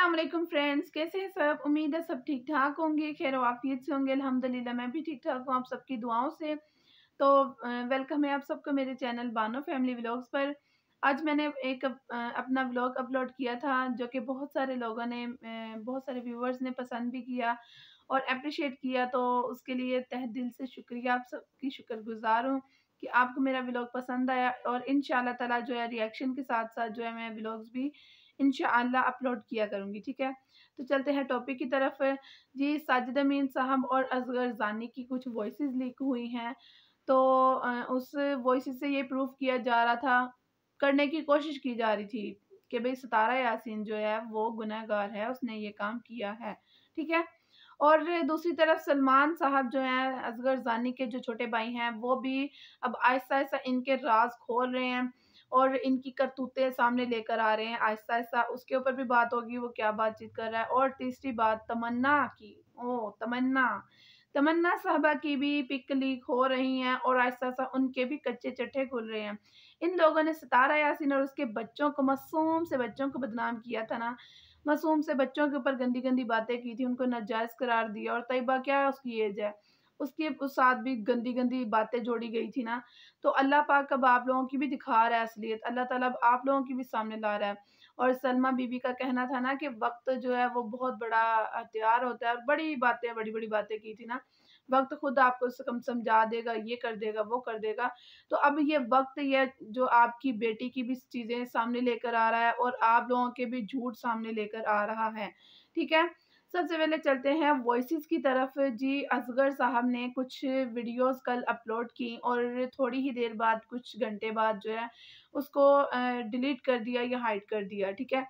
Aslam friends कैसे हैं सब उम्मीद है सब ठीक ठाक होंगे खैर वाफियत से होंगे अल्हम्दुलिल्लाह मैं भी ठीक ठाक हूँ आप सबकी दुआओं से तो वेलकम है आप सबको मेरे चैनल बानो फैमिली व्लॉग्स पर आज मैंने एक अपना व्लॉग अपलोड किया था जो कि बहुत सारे लोगों ने बहुत सारे व्यूवर्स ने पसंद भी किया और अप्रिशिएट किया तो उसके लिए तह दिल से शुक्रिया आप सबकी शुक्रगुजार हूँ कि आपको मेरा व्लॉग पसंद आया और इन ताला जो है रिएक्शन के साथ साथ जो है मैं व्लॉग्स भी इन अपलोड किया करूँगी ठीक है तो चलते हैं टॉपिक की तरफ जी साजिद अमीन साहब और असगर जानी की कुछ वॉइस लीक हुई हैं तो उस वॉइस से ये प्रूफ किया जा रहा था करने की कोशिश की जा रही थी कि भाई सतारा यासिन जो है वो गुनाहगार है उसने ये काम किया है ठीक है और दूसरी तरफ सलमान साहब जो हैं असगर जानी के जो छोटे भाई हैं वो भी अब आहिस्ता आहिस्ता इनके राज खोल रहे हैं और इनकी करतूतें सामने लेकर आ रहे हैं आहिस्ता आहिस्ता उसके ऊपर भी बात होगी वो क्या बातचीत कर रहा है और तीसरी बात तमन्ना की ओ तमन्ना तमन्ना साहबा की भी पिक लीक हो रही हैं और आहिस्ता आहिस्ता उनके भी कच्चे चट्टे खुल रहे हैं इन लोगों ने सितारा यासिन और उसके बच्चों को मासूम से बच्चों को बदनाम किया था ना मासूम से बच्चों के ऊपर गंदी गंदी बातें की थी उनको नाजायज़ करार दिया और तयबा क्या उसकी एज है उसके साथ भी गंदी गंदी बातें जोड़ी गई थी ना तो अल्लाह पाक अब आप लोगों की भी दिखा रहा है असलियत अल्लाह ताला आप लोगों की भी सामने ला रहा है और सलमा बीबी का कहना था ना कि वक्त जो है वो बहुत बड़ा हथियार होता है और बड़ी बातें बड़ी बड़ी बातें की थी ना वक्त खुद आपको कम समझा देगा ये कर देगा वो कर देगा तो अब ये वक्त ये जो आपकी बेटी की भी चीज़ें सामने लेकर आ रहा है और आप लोगों के भी झूठ सामने लेकर आ रहा है ठीक है सबसे पहले चलते हैं वॉइस की तरफ जी असगर साहब ने कुछ वीडियोस कल अपलोड की और थोड़ी ही देर बाद कुछ घंटे बाद जो है उसको डिलीट कर दिया या हाइड कर दिया ठीक है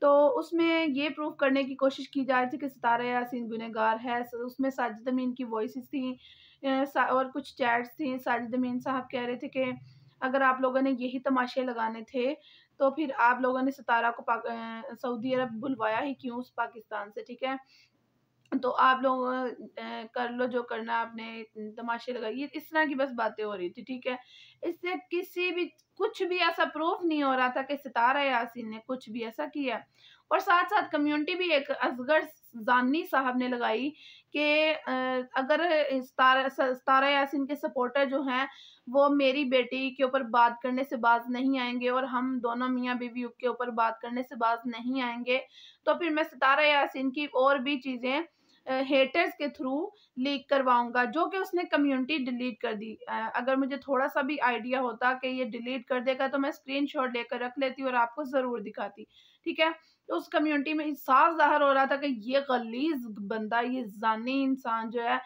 तो उसमें ये प्रूफ करने की कोशिश की जा रही थी कि सितारा यासिन गुनहगार है उसमें साजिद अमीन की वॉइस थी और कुछ चैट्स थी साजिद अमीन साहब कह रहे थे कि अगर आप लोगों ने यही तमाशे लगाने थे तो फिर आप लोगों ने सतारा को सऊदी अरब बुलवाया ही क्यों उस पाकिस्तान से ठीक है तो आप लोग कर लो जो करना आपने तमाशे ये इस तरह की बस बातें हो रही थी ठीक है इससे किसी भी कुछ भी ऐसा प्रूफ नहीं हो रहा था कि सितारा यासिन ने कुछ भी ऐसा किया और साथ साथ कम्युनिटी भी एक असगर जानी साहब ने लगाई कि अगर सतारा यासिन के सपोर्टर जो हैं वो मेरी बेटी के ऊपर बात करने से बाज नहीं आएंगे और हम दोनों मियाँ बीवी के ऊपर बात करने से बाज नहीं आएंगे तो फिर मैं सतारा यासिन की और भी चीज़ें हेटर्स के थ्रू लीक करवाऊंगा जो कि उसने कम्युनिटी डिलीट कर दी अगर मुझे थोड़ा सा भी आइडिया होता कि ये डिलीट कर देगा तो मैं स्क्रीनशॉट लेकर रख लेती और आपको ज़रूर दिखाती ठीक है तो उस कम्युनिटी में साफ ज़ाहिर हो रहा था कि ये गलीज बंदा ये जानी इंसान जो है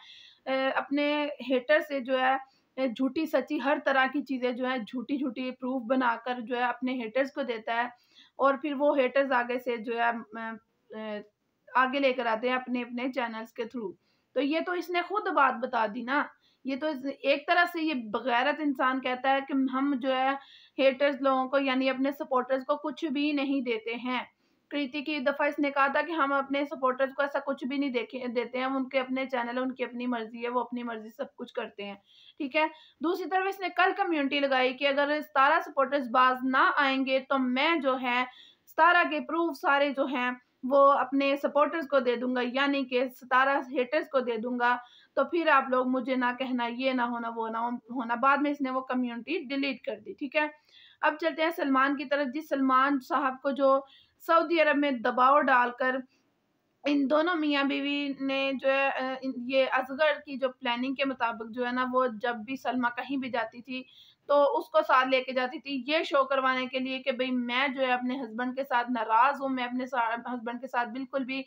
अपने हेटर से जो है झूठी सच्ची हर तरह की चीज़ें जो है झूठी झूठी प्रूफ बनाकर जो है अपने हेटर्स को देता है और फिर वो हेटर्स आगे से जो है आगे लेकर आते हैं अपने अपने चैनल्स के थ्रू तो ये तो इसने खुद बात बता दी ना ये तो एक तरह से ये बगैरत इंसान कहता है कि हम जो है हेटर्स लोगों को यानी अपने सपोर्टर्स को कुछ भी नहीं देते हैं कृति की दफ़ा इसने कहा था कि हम अपने सपोर्टर्स को ऐसा कुछ भी नहीं देखे देते हैं हम उनके अपने चैनल उनकी अपनी मर्जी है वो अपनी मर्जी सब कुछ करते हैं ठीक है दूसरी तरफ इसने कल कम्युनिटी लगाई कि अगर सतारा सपोर्टर्स बाज ना आएंगे तो मैं जो है सतारा के प्रूफ सारे जो हैं वो अपने सपोर्टर्स को दे दूंगा यानी कि सतारा हेटर्स को दे दूंगा तो फिर आप लोग मुझे ना कहना ये ना होना वो ना होना बाद में इसने वो कम्युनिटी डिलीट कर दी ठीक है अब चलते हैं सलमान की तरफ जिस सलमान साहब को जो सऊदी अरब में दबाव डालकर इन दोनों मियाँ बीवी ने जो है ये असगर की जो प्लानिंग के मुताबिक जो है ना वो जब भी सलमा कहीं भी जाती थी तो उसको साथ लेके जाती थी ये शो करवाने के लिए कि भाई मैं जो है अपने हस्बैंड के साथ नाराज़ हूँ मैं अपने हस्बैंड के साथ बिल्कुल भी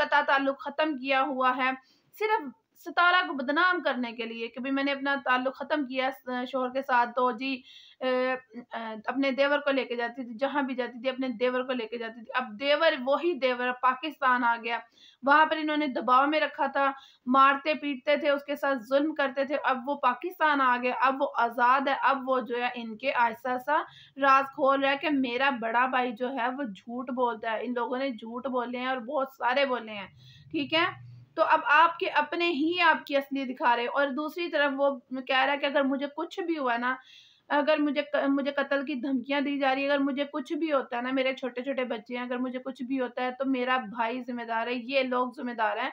कता ताल्लुक ख़त्म किया हुआ है सिर्फ सितारा को बदनाम करने के लिए कि भाई मैंने अपना ताल्लुक़ ख़त्म किया शोहर के साथ तो जी अपने देवर को लेके जाती थी जहाँ भी जाती थी अपने देवर को लेके जाती थी अब देवर वही देवर पाकिस्तान आ गया वहाँ पर इन्होंने दबाव में रखा था मारते पीटते थे उसके साथ जुल्म करते थे अब वो पाकिस्तान आ गया अब वो आज़ाद है अब वो जो है इनके आहिस्ता सा राज खोल रहा है कि मेरा बड़ा भाई जो है वो झूठ बोलता है इन लोगों ने झूठ बोले हैं और बहुत सारे बोले हैं ठीक है तो अब आपके अपने ही आपकी असली दिखा रहे और दूसरी तरफ वो कह रहा है कि अगर मुझे कुछ भी हुआ ना अगर मुझे मुझे कत्ल की धमकियां दी जा रही है अगर मुझे कुछ भी होता है ना मेरे छोटे छोटे बच्चे हैं अगर मुझे कुछ भी होता है तो मेरा भाई जिम्मेदार है ये लोग जिम्मेदार हैं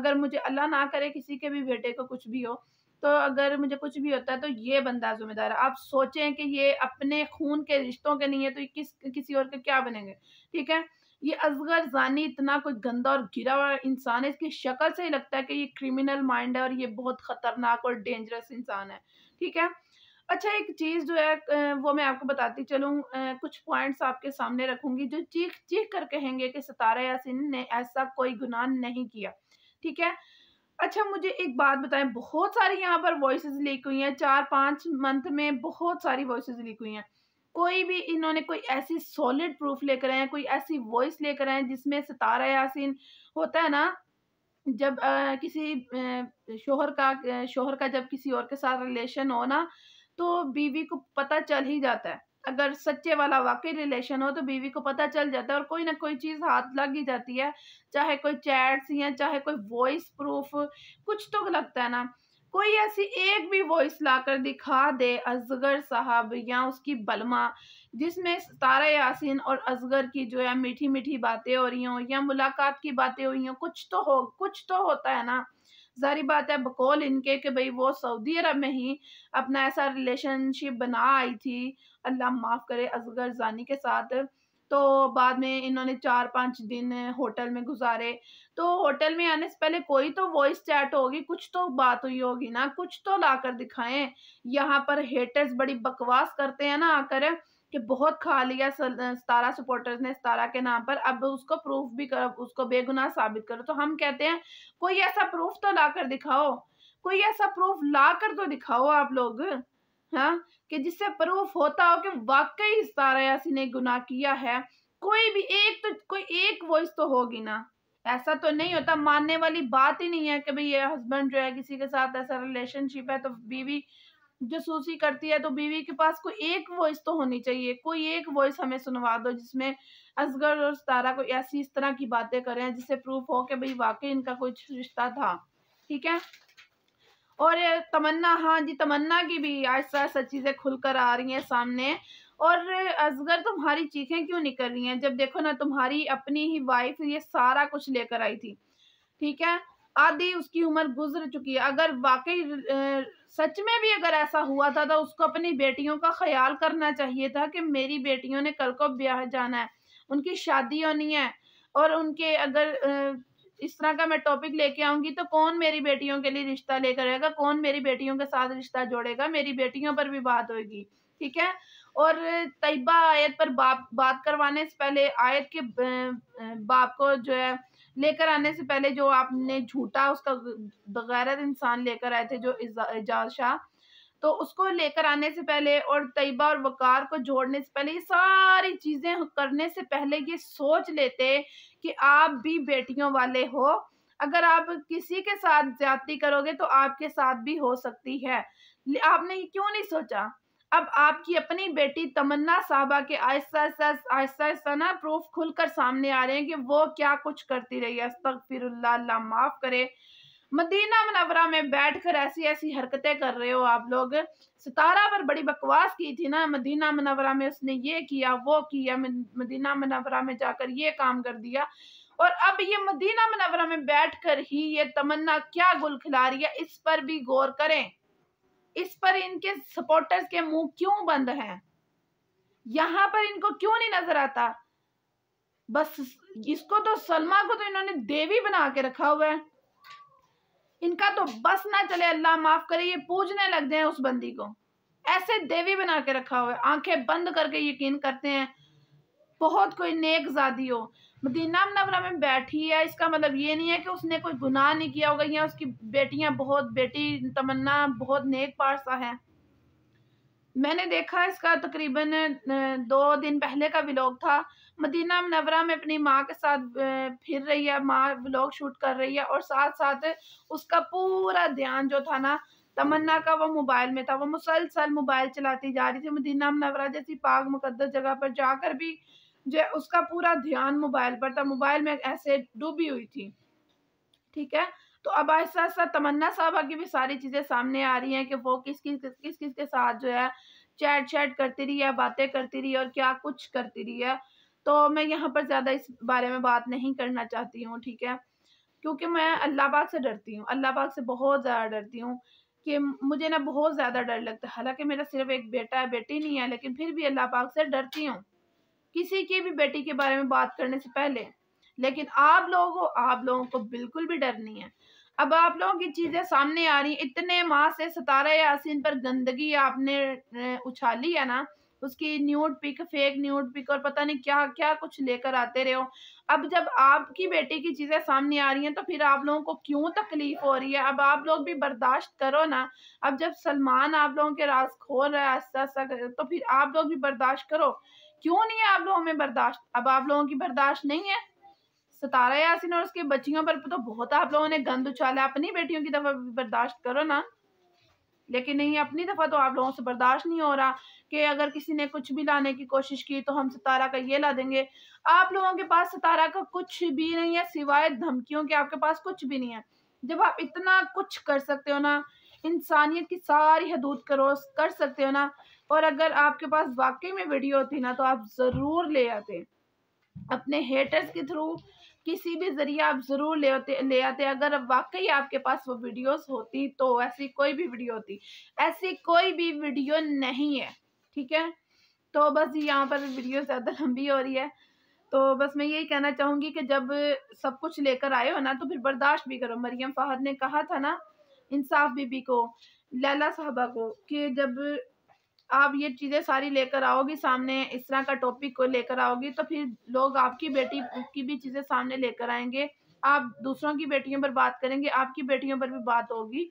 अगर मुझे अल्लाह ना करे किसी के भी बेटे को कुछ भी हो तो अगर मुझे कुछ भी होता है तो ये बंदा जिम्मेदार है आप सोचें कि ये अपने खून के रिश्तों के नहीं है तो किस किसी और के क्या बनेंगे ठीक है ये असगर जानी इतना कोई गंदा और घिरा हुआ इंसान है इसकी शक्ल से ही लगता है कि ये क्रिमिनल माइंड है और ये बहुत ख़तरनाक और डेंजरस इंसान है ठीक है अच्छा एक चीज़ जो है वो मैं आपको बताती चलूँ कुछ पॉइंट्स आपके सामने रखूंगी जो चीख चीख कर कहेंगे कि सतारा यासिन ने ऐसा कोई गुनाह नहीं किया ठीक है अच्छा मुझे एक बात बताएं बहुत सारी यहाँ पर वॉइस लीक हुई हैं चार पाँच मंथ में बहुत सारी वॉइस लीक हुई हैं कोई भी इन्होंने कोई ऐसी सॉलिड प्रूफ लेकर आए हैं कोई ऐसी वॉइस लेकर आए हैं जिसमें सितारा यासीन होता है ना जब आ, किसी शोहर का शोहर का जब किसी और के साथ रिलेशन हो ना तो बीवी को पता चल ही जाता है अगर सच्चे वाला वाकई रिलेशन हो तो बीवी को पता चल जाता है और कोई ना कोई चीज़ हाथ लग ही जाती है चाहे कोई चैट्स या चाहे कोई वॉइस प्रूफ कुछ तो लगता है ना कोई ऐसी एक भी वॉइस लाकर दिखा दे अजगर साहब या उसकी बलमा जिसमें तारा यासिन और असगर की जो है मीठी मीठी बातें हो रही हों या मुलाकात की बातें हुई हों कुछ तो हो कुछ तो होता है ना जारी बात है बकौल इनके कि भाई वो सऊदी अरब में ही अपना ऐसा रिलेशनशिप बना आई थी अल्लाह माफ़ करे असगर जानी के साथ तो बाद में इन्होंने चार पांच दिन होटल में गुजारे तो होटल में आने से पहले कोई तो वॉइस चैट होगी कुछ तो बात हुई होगी ना कुछ तो ला कर दिखाएं यहाँ पर हेटर्स बड़ी बकवास करते हैं ना आकर कि बहुत खा लिया सतारा सपोर्टर्स ने सतारा के नाम पर अब उसको प्रूफ भी करो उसको बेगुनाह साबित करो तो हम कहते हैं कोई ऐसा प्रूफ तो ला कर दिखाओ कोई ऐसा प्रूफ ला कर तो दिखाओ आप लोग हाँ कि जिससे प्रूफ होता हो कि वाकई सारा यासी ने गुनाह किया है कोई भी एक तो कोई एक वॉइस तो होगी ना ऐसा तो नहीं होता मानने वाली बात ही नहीं है कि भाई ये हस्बैंड जो है किसी के साथ ऐसा रिलेशनशिप है तो बीवी जसूसी करती है तो बीवी के पास कोई एक वॉइस तो होनी चाहिए कोई एक वॉइस हमें सुनवा दो जिसमें असगर और सतारा को ऐसी इस तरह की बातें करें जिससे प्रूफ हो कि भाई वाकई इनका कुछ रिश्ता था ठीक है और तमन्ना हाँ जी तमन्ना की भी आहिस्ता आहिस्ता चीज़ें खुलकर आ रही हैं सामने और असगर तुम्हारी चीखें क्यों निकल रही हैं जब देखो ना तुम्हारी अपनी ही वाइफ ये सारा कुछ लेकर आई थी ठीक है आधी उसकी उम्र गुजर चुकी है अगर वाकई सच में भी अगर ऐसा हुआ था तो उसको अपनी बेटियों का ख्याल करना चाहिए था कि मेरी बेटियों ने कल को ब्याह जाना है उनकी शादी होनी है और उनके अगर इस तरह का मैं टॉपिक लेके आऊंगी तो कौन मेरी बेटियों के लिए रिश्ता लेकर आएगा कौन मेरी बेटियों के साथ रिश्ता जोड़ेगा मेरी बेटियों पर भी बात होगी ठीक है और तयबा आयत पर बाप बात करवाने से पहले आयत के बाप को जो है लेकर आने से पहले जो आपने झूठा उसका बगैर इंसान लेकर आए थे जो एजाज शाह तो उसको लेकर आने से पहले और तयबा और वकार को जोड़ने से पहले ये सारी चीज़ें करने से पहले ये सोच लेते कि आप भी बेटियों वाले हो अगर आप किसी के साथ ज्यादा करोगे तो आपके साथ भी हो सकती है आपने क्यों नहीं सोचा अब आपकी अपनी बेटी तमन्ना साहबा के आहिस्ता आहिस्ता आहिस्ता आहिस्ता ना प्रूफ खुलकर सामने आ रहे हैं कि वो क्या कुछ करती रही है फिर माफ़ करे मदीना मनवरा में बैठकर ऐसी ऐसी हरकतें कर रहे हो आप लोग सितारा पर बड़ी बकवास की थी ना मदीना मनवरा में उसने ये किया वो किया मदीना मनवरा में जाकर ये काम कर दिया और अब ये मदीना मनवरा में बैठकर ही ये तमन्ना क्या गुल खिला रही है इस पर भी गौर करें इस पर इनके सपोर्टर्स के मुंह क्यों बंद हैं यहां पर इनको क्यों नहीं नजर आता बस इसको तो सलमा को तो इन्होंने देवी बना के रखा हुआ है इनका तो बस ना चले अल्लाह माफ करे ये पूजने लगते हैं उस बंदी को ऐसे देवी बना के रखा हुआ है आंखें बंद करके यकीन करते हैं बहुत कोई नेक जादी हो मदीना नवरा में बैठी है इसका मतलब ये नहीं है कि उसने कोई गुनाह नहीं किया होगा या उसकी बेटियां बहुत बेटी तमन्ना बहुत नेक पारसा है मैंने देखा इसका तकरीबन दो दिन पहले का व्लॉग था मदीना मनवरा में अपनी माँ के साथ फिर रही है माँ व्लॉग शूट कर रही है और साथ साथ उसका पूरा ध्यान जो था ना तमन्ना का वो मोबाइल में था वो मुसलसल मोबाइल चलाती जा रही थी मदीना मनवरा जैसी पाक मुकदस जगह पर जाकर भी जो उसका पूरा ध्यान मोबाइल पर था मोबाइल में ऐसे डूबी हुई थी ठीक है तो अब आहिस्ता आहिस्ता तमन्ना साहबा की भी सारी चीज़ें सामने आ रही हैं कि वो किस किस किस किस के साथ जो है चैट चैट करती रही है बातें करती रही है और क्या कुछ करती रही है तो मैं यहाँ पर ज़्यादा इस बारे में बात नहीं करना चाहती हूँ ठीक है क्योंकि मैं अल्लाह पाक से डरती हूँ अल्लाह पाक से बहुत ज़्यादा डरती हूँ कि मुझे ना बहुत ज़्यादा डर लगता है हालांकि मेरा सिर्फ एक बेटा है बेटी नहीं है लेकिन फिर भी अल्लाह पाक से डरती हूँ किसी की भी बेटी के बारे में बात करने से पहले लेकिन आप लोगों को आप लोगों को बिल्कुल भी डर नहीं है अब आप लोगों की चीज़ें सामने आ रही इतने माह से सतारा यासिन पर गंदगी आपने उछाली है ना उसकी nude pic fake nude pic और पता नहीं क्या क्या कुछ लेकर आते रहे हो अब जब आपकी बेटी की चीज़ें सामने आ रही हैं तो फिर आप लोगों को क्यों तकलीफ हो रही है अब आप लोग भी बर्दाश्त करो ना अब जब सलमान आप लोगों के राज खोल रहा है आस्ता आस्ता तो फिर आप लोग भी बर्दाश्त करो क्यों नहीं है आप लोगों में बर्दाश्त अब आप लोगों की बर्दाश्त नहीं है सतारा यासिन और उसके बच्चियों पर तो बहुत आप लोगों ने गंद उछाला अपनी बेटियों की दफा बर्दाश्त करो ना लेकिन नहीं अपनी दफा तो आप लोगों से बर्दाश्त नहीं हो रहा कि अगर किसी ने कुछ भी लाने की कोशिश की तो हम सतारा का ये ला देंगे आप लोगों के पास सतारा का कुछ भी नहीं है सिवाय धमकियों के आपके पास कुछ भी नहीं है जब आप इतना कुछ कर सकते हो ना इंसानियत की सारी हदूद करोस कर सकते हो ना और अगर आपके पास वाकई में वीडियो होती ना तो आप ज़रूर ले आते अपने हेटर्स के थ्रू किसी भी जरिए आप ज़रूर ले आते ले आते अगर वाकई आपके पास वो वीडियोस होती तो ऐसी कोई भी वीडियो होती ऐसी कोई भी वीडियो नहीं है ठीक है तो बस यहाँ पर वीडियो ज़्यादा लंबी हो रही है तो बस मैं यही कहना चाहूँगी कि जब सब कुछ लेकर आए हो ना तो फिर बर्दाश्त भी करो मरियम फ़ाहद ने कहा था ना इंसाफ बीबी को लैला साहबा को कि जब आप ये चीज़ें सारी लेकर आओगी सामने इस तरह का टॉपिक को लेकर आओगी तो फिर लोग आपकी बेटी की भी चीज़ें सामने लेकर आएंगे आप दूसरों की बेटियों पर बात करेंगे आपकी बेटियों पर भी बात होगी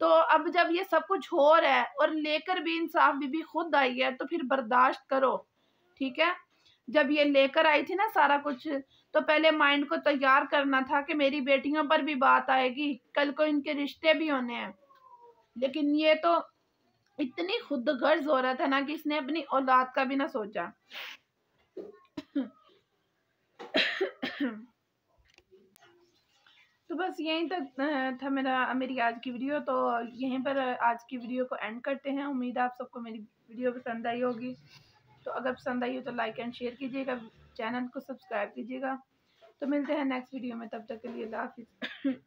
तो अब जब ये सब कुछ हो रहा है और लेकर भी इंसाफ बीबी खुद आई है तो फिर बर्दाश्त करो ठीक है जब ये लेकर आई थी ना सारा कुछ तो पहले माइंड को तैयार करना था कि मेरी बेटियों पर भी बात आएगी कल को इनके रिश्ते भी होने हैं लेकिन ये तो इतनी खुद गर्ज हो रहा था ना कि इसने अपनी औलाद का भी ना सोचा तो बस यहीं तक था मेरा मेरी आज की वीडियो तो यहीं पर आज की वीडियो को एंड करते हैं उम्मीद आप सबको मेरी वीडियो पसंद आई होगी तो अगर पसंद आई हो तो लाइक एंड शेयर कीजिएगा चैनल को सब्सक्राइब कीजिएगा तो मिलते हैं नेक्स्ट वीडियो में तब तक के लिए अल्लाह हाफिज़